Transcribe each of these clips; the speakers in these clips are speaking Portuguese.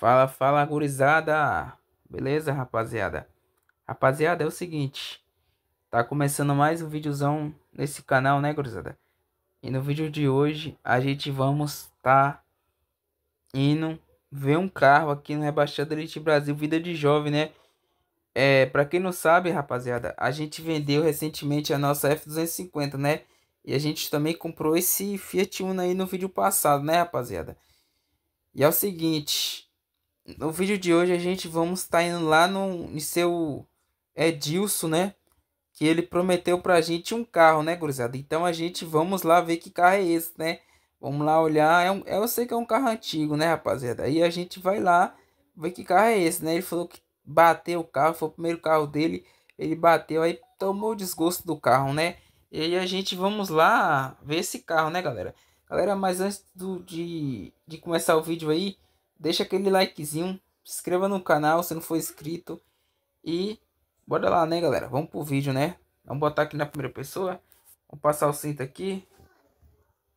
Fala, fala, gurizada. Beleza, rapaziada? Rapaziada, é o seguinte. Tá começando mais um videozão nesse canal, né, gurizada? E no vídeo de hoje, a gente vamos tá indo ver um carro aqui no Rebaixado Elite Brasil, Vida de Jovem, né? É, pra quem não sabe, rapaziada, a gente vendeu recentemente a nossa F250, né? E a gente também comprou esse Fiat Uno aí no vídeo passado, né, rapaziada? E é o seguinte, no vídeo de hoje a gente vamos estar tá indo lá no em seu Edilson, né? Que ele prometeu pra gente um carro, né, gurizada? Então a gente vamos lá ver que carro é esse, né? Vamos lá olhar. É um, é, eu sei que é um carro antigo, né, rapaziada? Aí a gente vai lá ver que carro é esse, né? Ele falou que bateu o carro, foi o primeiro carro dele. Ele bateu, aí tomou o desgosto do carro, né? E aí a gente vamos lá ver esse carro, né, galera? Galera, mas antes do, de, de começar o vídeo aí, Deixa aquele likezinho, se inscreva no canal se não for inscrito. E bora lá, né, galera? Vamos pro vídeo, né? Vamos botar aqui na primeira pessoa. vou passar o cinto aqui.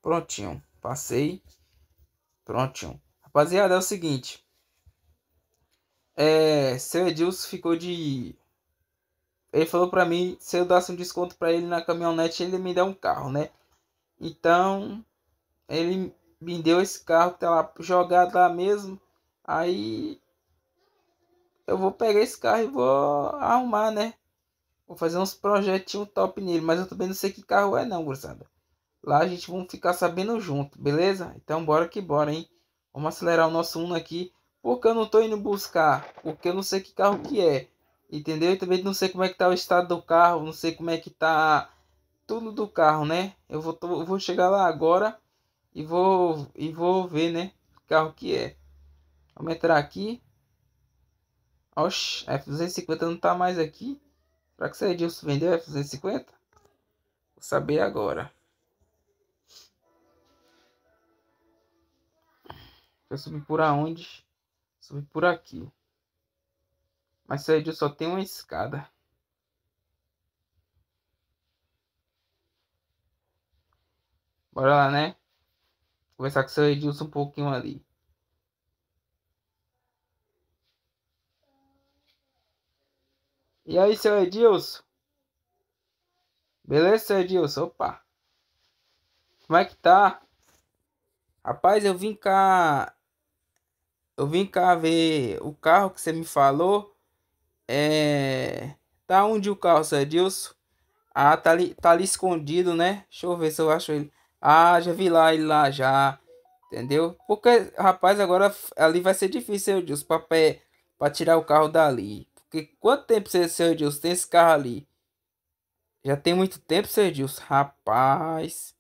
Prontinho. Passei. Prontinho. Rapaziada, é o seguinte. É, seu Edilson ficou de... Ele falou pra mim, se eu desse um desconto pra ele na caminhonete, ele me dá um carro, né? Então, ele me deu esse carro que tá lá jogado lá mesmo. Aí eu vou pegar esse carro e vou arrumar, né? Vou fazer uns projetinhos top nele, mas eu também não sei que carro é não, gurizada. Lá a gente vamos ficar sabendo junto, beleza? Então bora que bora, hein? Vamos acelerar o nosso Uno aqui, porque eu não tô indo buscar, porque eu não sei que carro que é. Entendeu? Eu também não sei como é que tá o estado do carro, não sei como é que tá tudo do carro, né? Eu vou, tô, eu vou chegar lá agora e vou e vou ver, né? Que carro que é. Vamos entrar aqui. Oxi, F250 não tá mais aqui. Será que é o Edilson vendeu F250? Vou saber agora. Eu subi por aonde? Subi por aqui. Mas o Edilson só tem uma escada. Bora lá, né? conversar com o seu Edilson um pouquinho ali. E aí, seu Edilson? Beleza, seu Edilson? Opa! Como é que tá? Rapaz, eu vim cá. Eu vim cá ver o carro que você me falou. É. Tá onde o carro, seu Edilson? Ah, tá ali, tá ali escondido, né? Deixa eu ver se eu acho ele. Ah, já vi lá ele lá já. Entendeu? Porque, rapaz, agora ali vai ser difícil, eu para pra tirar o carro dali. Porque quanto tempo você, seu Deus, tem esse carro ali? Já tem muito tempo, seu rapaz.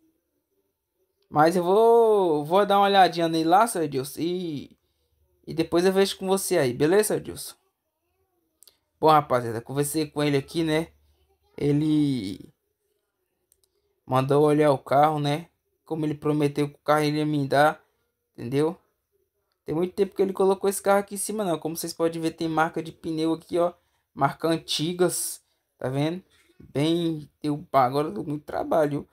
Mas eu vou, vou dar uma olhadinha nele lá, seu e, e depois eu vejo com você aí, beleza, seu Bom, rapaziada, conversei com ele aqui, né? Ele mandou olhar o carro, né? como ele prometeu que o carro iria me dar, entendeu? Tem muito tempo que ele colocou esse carro aqui em cima, não. Como vocês podem ver, tem marca de pneu aqui, ó. Marca antigas, tá vendo? Bem, eu agora deu muito trabalho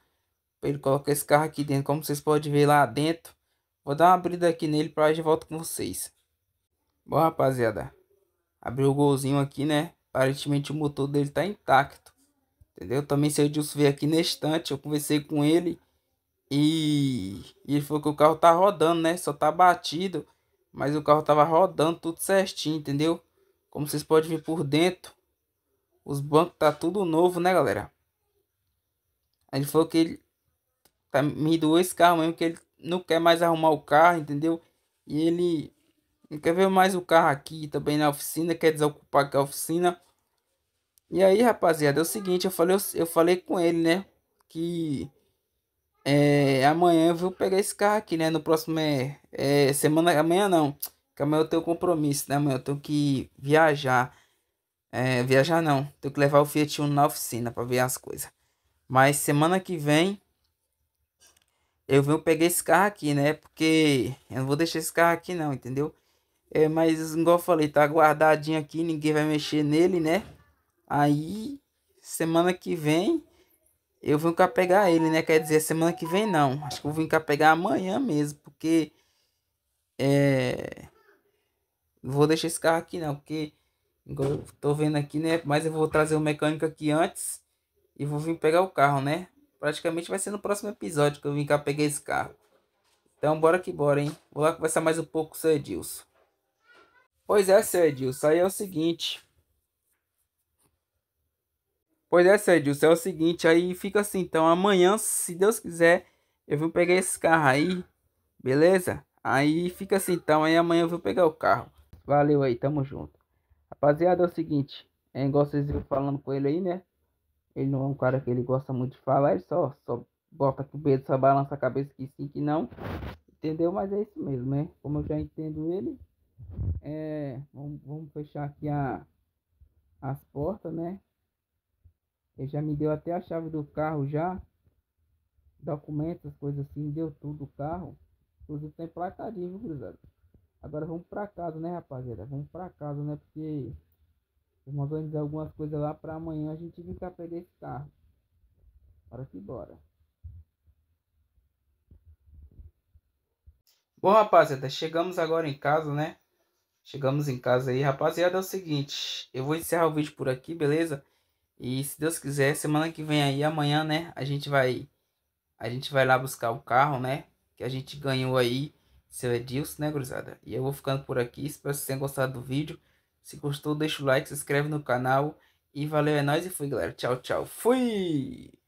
para ele colocar esse carro aqui dentro. Como vocês podem ver lá dentro. Vou dar uma abrida aqui nele para já volto com vocês. Bom, rapaziada. Abriu o golzinho aqui, né? Aparentemente o motor dele tá intacto. Entendeu? Também sei disso ver aqui na estante. Eu conversei com ele e, e ele falou que o carro tá rodando, né? Só tá batido. Mas o carro tava rodando tudo certinho, entendeu? Como vocês podem ver por dentro. Os bancos tá tudo novo, né, galera? Aí ele falou que ele tá, me doeu esse carro mesmo, que ele não quer mais arrumar o carro, entendeu? E ele não quer ver mais o carro aqui também na oficina, quer desocupar aqui a oficina. E aí, rapaziada, é o seguinte, eu falei, eu falei com ele, né? Que é, amanhã eu vou pegar esse carro aqui, né? No próximo é, é semana. Amanhã não. Porque amanhã eu tenho compromisso, né? Amanhã eu tenho que viajar. É, viajar não. Tenho que levar o Fiat Uno na oficina para ver as coisas. Mas semana que vem eu venho pegar esse carro aqui, né? Porque eu não vou deixar esse carro aqui não, entendeu? É, mas igual eu falei, tá guardadinho aqui, ninguém vai mexer nele, né? Aí semana que vem eu vim cá pegar ele, né? Quer dizer, semana que vem não. Acho que eu vim cá pegar amanhã mesmo, porque. É. Não vou deixar esse carro aqui não, porque. Eu tô vendo aqui, né? Mas eu vou trazer o mecânico aqui antes e vou vir pegar o carro, né? Praticamente vai ser no próximo episódio que eu vim cá pegar esse carro. Então, bora que bora, hein? Vou lá conversar mais um pouco com o seu Edilson. Pois é, seu Edilson, aí é o seguinte. Pois é, Cedilson, é o seguinte, aí fica assim, então amanhã, se Deus quiser, eu vou pegar esse carro aí, beleza? Aí fica assim, então, aí amanhã eu vou pegar o carro. Valeu aí, tamo junto. Rapaziada, é o seguinte, é igual vocês viram falando com ele aí, né? Ele não é um cara que ele gosta muito de falar, ele só, só bota que o dedo, só balança a cabeça que sim, que não. Entendeu? Mas é isso mesmo, né? Como eu já entendo ele, é, vamos, vamos fechar aqui a, as portas, né? Ele já me deu até a chave do carro já. Documentos, coisas assim, deu tudo o carro. Inclusive tem placadinho, viu, cruzado? Agora vamos pra casa, né, rapaziada? Vamos pra casa, né? Porque vamos organizar algumas coisas lá pra amanhã a gente ficar pegar esse carro. Bora que bora. Bom, rapaziada, chegamos agora em casa, né? Chegamos em casa aí. Rapaziada, é o seguinte. Eu vou encerrar o vídeo por aqui, beleza? E se Deus quiser, semana que vem aí, amanhã, né? A gente vai a gente vai lá buscar o carro, né? Que a gente ganhou aí, seu Edilson, né, gurizada? E eu vou ficando por aqui. Espero que vocês tenham gostado do vídeo. Se gostou, deixa o like, se inscreve no canal. E valeu, é nóis e fui, galera. Tchau, tchau. Fui!